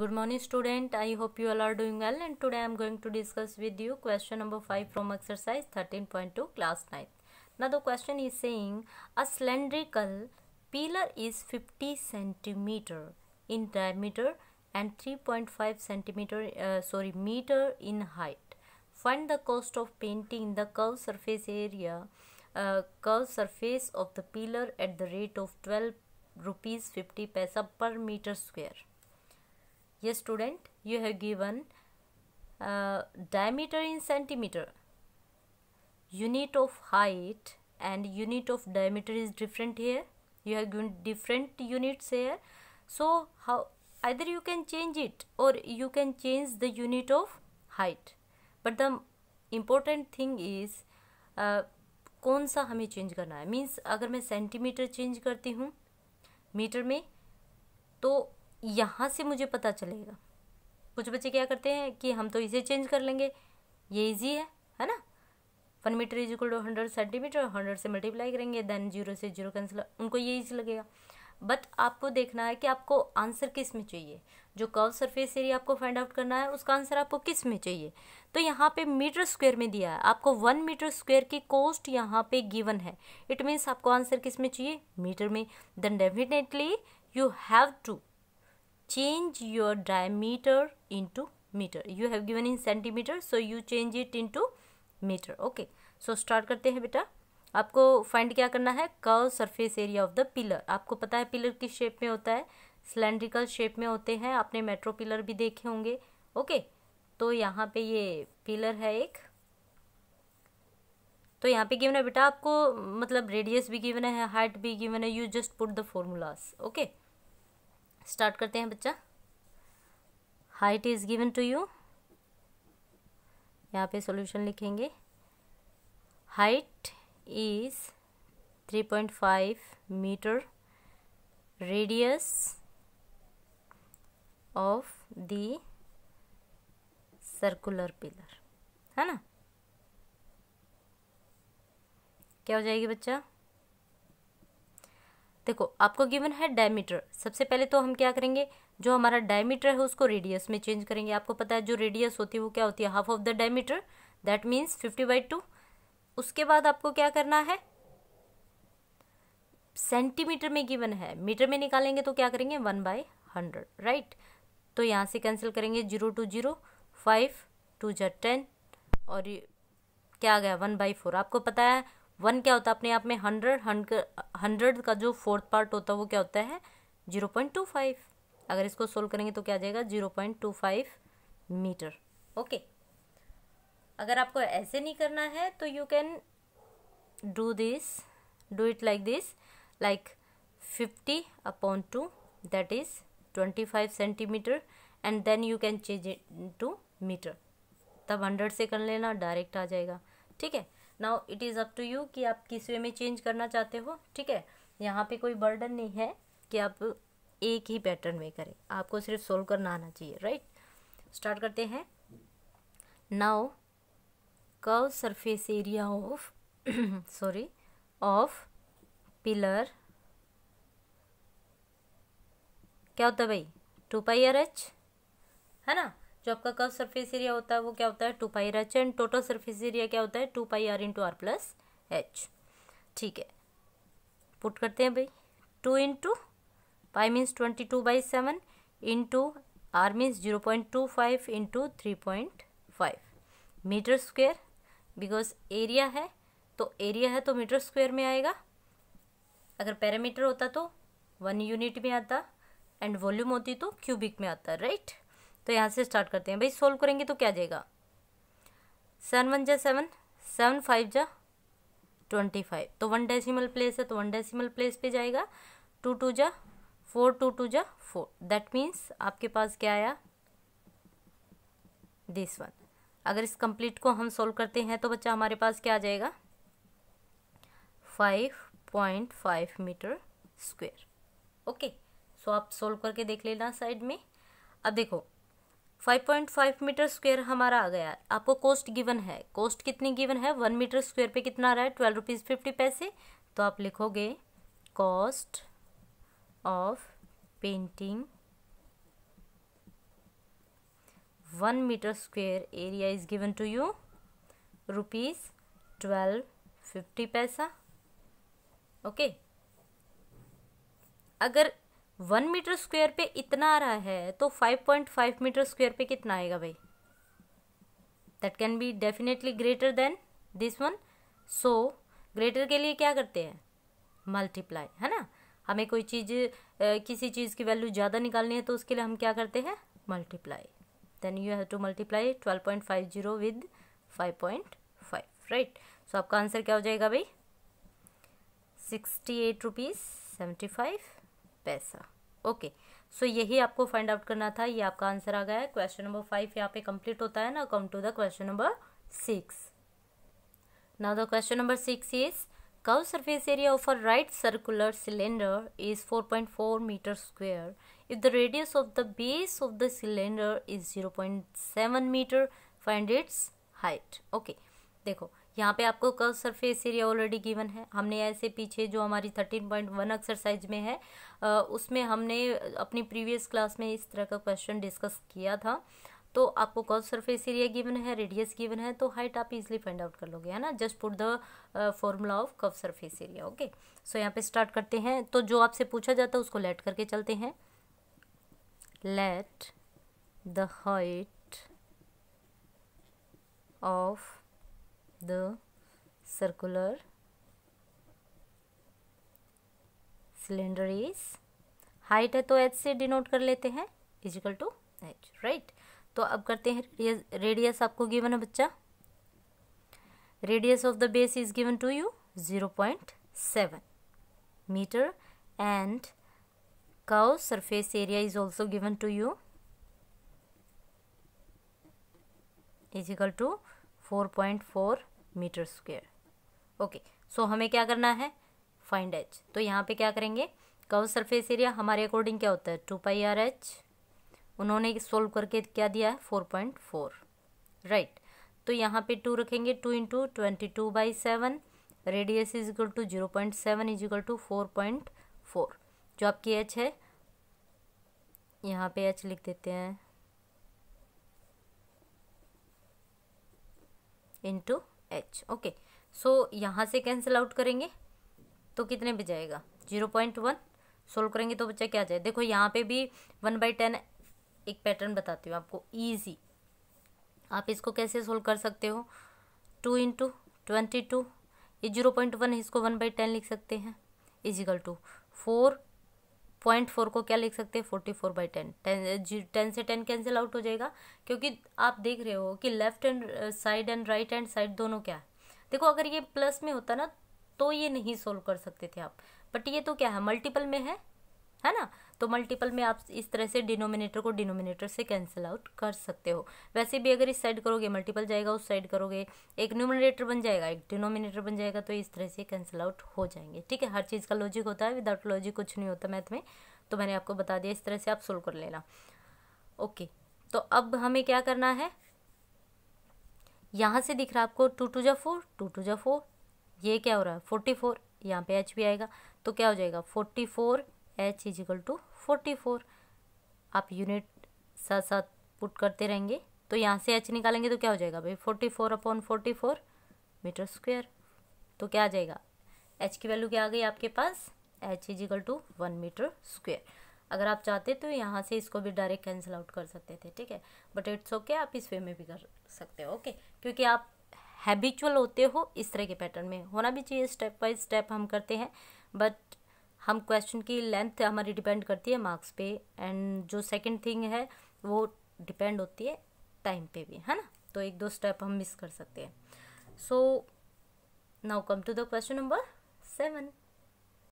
good morning student i hope you all are doing well and today i am going to discuss with you question number 5 from exercise 13.2 class 9 now the question is saying a cylindrical pillar is 50 centimeter in diameter and 3.5 centimeter uh, sorry meter in height find the cost of painting the curved surface area uh, curved surface of the pillar at the rate of 12 rupees 50 paisa per meter square yes student you have given uh, diameter in centimeter unit of height and unit of diameter is different here you have given different units here so how either you can change it or you can change the unit of height but the important thing is uh, कौन सा हमें change करना है means अगर मैं centimetre change करती हूँ metre में तो यहाँ से मुझे पता चलेगा कुछ बच्चे क्या करते हैं कि हम तो इसे चेंज कर लेंगे ये इजी है है ना one metre is equal to hundred centimetre hundred से मल्टीप्लाई करेंगे देन जीरो से जीरो कैंसिल उनको ये इजी लगेगा बट आपको देखना है कि आपको आंसर किस में चाहिए जो कर्व सरफेस एरिया आपको फाइंड आउट करना है उसका आंसर आपको किस में चाहिए तो यहाँ पे मीटर स्क्वायर में दिया है आपको वन मीटर स्क्वायर की कॉस्ट यहाँ पे गिवन है इट मीन्स आपको आंसर किस में चाहिए मीटर में then definitely you have to change your diameter into meter you have given in centimeter so you change it into meter okay so start करते हैं बेटा आपको फाइंड क्या करना है curve surface area of the pillar आपको पता है पिलर किस शेप में होता है सिलेंड्रिकल शेप में होते हैं आपने मेट्रो पिलर भी देखे होंगे ओके तो यहाँ पे ये पिलर है एक तो यहाँ पे गिवन है बेटा आपको मतलब रेडियस भी गिवन है हाइट भी गिवन है you just put the formulas okay start करते हैं बच्चा height is given to you यहाँ पे सॉल्यूशन लिखेंगे height is three point five metre radius of the circular pillar है ना क्या हो जाएगी बच्चा देखो आपको गिवन है डायमीटर सबसे पहले तो हम क्या करेंगे जो हमारा डायमीटर है उसको रेडियस में चेंज करेंगे आपको पता है जो रेडियस होती है वो क्या होती है half of the diameter that means fifty by two उसके बाद आपको क्या करना है सेंटीमीटर में गिवन है मीटर में निकालेंगे तो क्या करेंगे वन बाई हंड्रेड राइट तो यहाँ से कैंसिल करेंगे zero two zero five two जै टेन और क्या आ गया वन बाई फोर आपको पता है वन क्या होता है अपने आप में हंड्रेड हंड्रेड का जो फोर्थ पार्ट होता है वो क्या होता है जीरो पॉइंट टू फाइव अगर इसको सोल्व करेंगे तो क्या आ जाएगा zero point two five metre okay अगर आपको ऐसे नहीं करना है तो you can do this do it like this like fifty upon two that is twenty five centimetre and then you can change it to metre तब hundred से कर लेना डायरेक्ट आ जाएगा ठीक है now it is up to you कि आप किस वे में चेंज करना चाहते हो ठीक है यहाँ पे कोई बर्डन नहीं है कि आप एक ही पैटर्न में करें आपको सिर्फ सोल्व करना आना चाहिए राइट स्टार्ट करते हैं now curve surface area of sorry of pillar क्या होता है भाई टू पाई आर एच है ना जो आपका कर्व सरफेस एरिया होता है वो क्या होता है two pi h and total surface area क्या होता है two pi r into r plus h ठीक है पुट करते हैं भाई two into pi means twenty two by seven into r means zero point two five into three point five metre square because area है तो area है तो metre square में आएगा अगर पैरामीटर होता तो वन यूनिट में आता एंड वॉल्यूम होती तो क्यूबिक में आता राइट right? तो यहाँ से स्टार्ट करते हैं भाई सोल्व करेंगे तो क्या जाएगा सेवन वन जा सेवन सेवन फाइव जा ट्वेंटी फाइव तो वन डेसिमल प्लेस है तो वन डेसिमल प्लेस पे जाएगा टू टू जा फोर टू टू जा फोर दैट मीन्स आपके पास क्या आया दिस वन अगर इस कंप्लीट को हम सोल्व करते हैं तो बच्चा हमारे पास क्या आ जाएगा five point five metre square okay so आप सोल्व करके देख लेना साइड में अब देखो 5.5 मीटर स्क्वायर हमारा आ गया आपको कॉस्ट गिवन है कॉस्ट कितनी गिवन है वन मीटर स्क्वायर पे कितना आ रहा है ट्वेल्व रुपीज़ फिफ्टी पैसे तो आप लिखोगे cost of painting one metre square area is given to you rupees twelve fifty पैसा ओके अगर वन मीटर स्क्वायर पे इतना आ रहा है तो five point five metre square पे कितना आएगा भाई that can be definitely greater than this one so greater के लिए क्या करते हैं मल्टीप्लाई है ना हमें कोई चीज़ किसी चीज़ की वैल्यू ज़्यादा निकालनी है तो उसके लिए हम क्या करते हैं multiply then you have to multiply twelve point five zero with five point five right so आपका आंसर क्या हो जाएगा भाई sixty eight rupees seventy five पैसा ओके सो यही आपको फाइंड आउट करना था ये आपका आंसर आ गया है क्वेश्चन नंबर फाइव यहाँ पे कंप्लीट होता है ना come to the question number six now the question number six is curve surface area of a right circular cylinder is 4.4 metre square if the radius of the base of the cylinder is 0.7 metre find its height okay देखो यहाँ पे आपको का surface area already given है हमने ऐसे पीछे जो हमारी थर्टीन पॉइंट वन एक्सरसाइज में है उसमें हमने अपनी प्रीवियस क्लास में इस तरह का क्वेश्चन डिस्कस किया था तो आपको कॉल सरफेस एरिया गिवन है रेडियस गिवन है तो हाइट आप इजिली फाइंड आउट कर लोगे है ना just put the formula of curve surface area okay so यहाँ पे स्टार्ट करते हैं तो जो आपसे पूछा जाता है उसको लेट करके चलते हैं let the height of the circular cylinder is height है तो एच से डिनोट कर लेते हैं इजिकल टू एच राइट तो अब करते हैं रेडियस आपको गिवन है बच्चा radius of the base is given to you zero point seven metre and surface area is also given to you equal to four point four metre square okay so हमें क्या करना है find H तो यहाँ पे क्या करेंगे कव सरफेस एरिया हमारे अकॉर्डिंग क्या होता है टू पाई आर एच उन्होंने सोल्व करके क्या दिया है फोर पॉइंट फोर राइट तो यहाँ पे टू रखेंगे two into twenty two by seven radius is equal to zero point seven is equal to four point four जो आपकी एच है यहाँ पे एच लिख देते हैं इंटू एच ओके सो यहाँ से कैंसिल आउट करेंगे तो कितने पे जाएगा जीरो पॉइंट वन सोल्व करेंगे तो बच्चा क्या जाए देखो यहाँ पे भी वन बाई टेन एक पैटर्न बताती हूँ आपको ईजी आप इसको कैसे सोल्व कर सकते हो टू इंटू ट्वेंटी टू ये जीरो पॉइंट वन इसको वन बाई टेन लिख सकते हैं equal to four point four को क्या लिख सकते हैं forty four by ten ten से टेन कैंसिल आउट हो जाएगा क्योंकि आप देख रहे हो कि left hand side and right hand side दोनों क्या है देखो अगर ये प्लस में होता ना तो ये नहीं सोल्व कर सकते थे आप बट ये तो क्या है मल्टीपल में है है ना तो मल्टीपल में आप इस तरह से डिनोमिनेटर को डिनोमिनेटर से कैंसिल आउट कर सकते हो वैसे भी अगर इस साइड करोगे मल्टीपल जाएगा उस साइड करोगे एक न्यूमिनेटर बन जाएगा एक डिनोमिनेटर बन जाएगा तो इस तरह से कैंसिल आउट हो जाएंगे ठीक है हर चीज़ का लॉजिक होता है विदाउट लॉजिक कुछ नहीं होता मैथ में तो मैंने आपको बता दिया इस तरह से आप सोल्व कर लेना ओके तो अब हमें क्या करना है यहाँ से दिख रहा है आपको टू टू जा फोर टू टू जा फोर ये क्या हो रहा है फोर्टी फोर यहाँ पे एच भी आएगा तो क्या हो जाएगा forty four h is equal to forty four आप यूनिट साथ साथ पुट करते रहेंगे तो यहाँ से एच निकालेंगे तो क्या हो जाएगा भाई forty four upon forty four metre square तो क्या आ जाएगा एच की वैल्यू क्या आ गई आपके पास h is equal to one metre square अगर आप चाहते तो यहाँ से इसको भी डायरेक्ट कैंसिल आउट कर सकते थे ठीक है बट इट्स ओके आप इस वे में भी कर सकते हो ओके okay? क्योंकि आप हैबिचुअल होते हो इस तरह के पैटर्न में होना भी चाहिए स्टेप बाई स्टेप हम करते हैं बट हम क्वेश्चन की लेंथ हमारी डिपेंड करती है मार्क्स पे एंड जो सेकंड थिंग है वो डिपेंड होती है टाइम पे भी है ना तो एक दो स्टेप हम मिस कर सकते हैं so now come to the question number seven